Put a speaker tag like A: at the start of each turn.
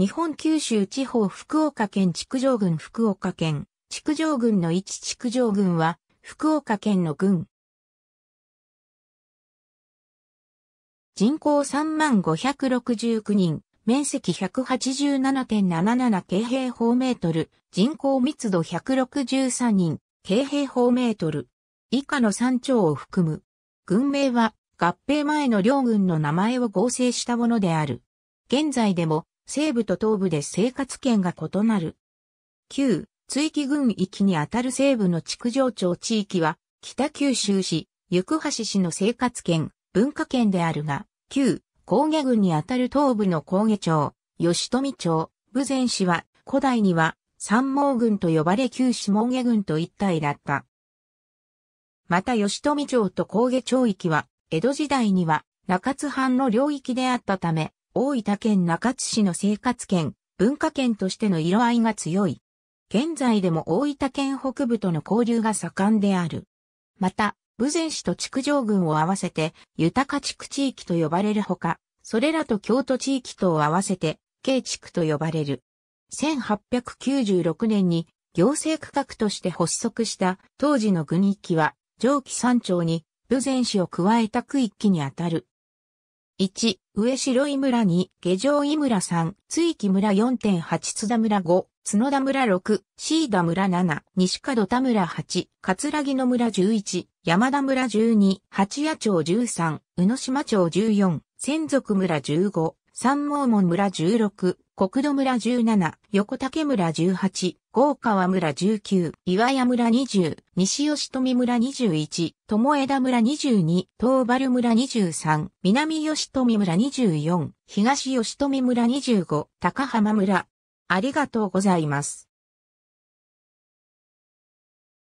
A: 日本九州地方福岡県築城郡福岡県、築城郡の一築城郡は、福岡県の郡。人口3569人、面積187.77京平方メートル、人口密度163人、京平方メートル。以下の3町を含む。軍名は合併前の両軍の名前を合成したものである。現在でも西部と東部で生活圏が異なる。旧、追記群域にあたる西部の築城町地域は、北九州市、行橋市の生活圏、文化圏であるが、旧、高下郡にあたる東部の高下町、吉富町、豊前市は、古代には、三毛郡と呼ばれ旧下毛郡と一体だった。また吉富町と高下町域は、江戸時代には中津藩の領域であったため、大分県中津市の生活圏、文化圏としての色合いが強い。現在でも大分県北部との交流が盛んである。また、武前市と築城郡を合わせて、豊か地区地域と呼ばれるほか、それらと京都地域とを合わせて、京地区と呼ばれる。1896年に行政区画として発足した当時の郡域は上記山頂に武前市を加えた区域にあたる。1、上白井村2、下城井村3、津域村4.8津田村5、角田村6、椎田村7、西門田村8、葛城野村11、山田村12、八谷町13、宇野島町14、千族村15、三毛門村16、国土村17、横竹村18、豪川村19、岩屋村20、西吉富村21、友枝村22、東原村23、南吉富村24、東吉富村25、高浜村。ありがとうございます。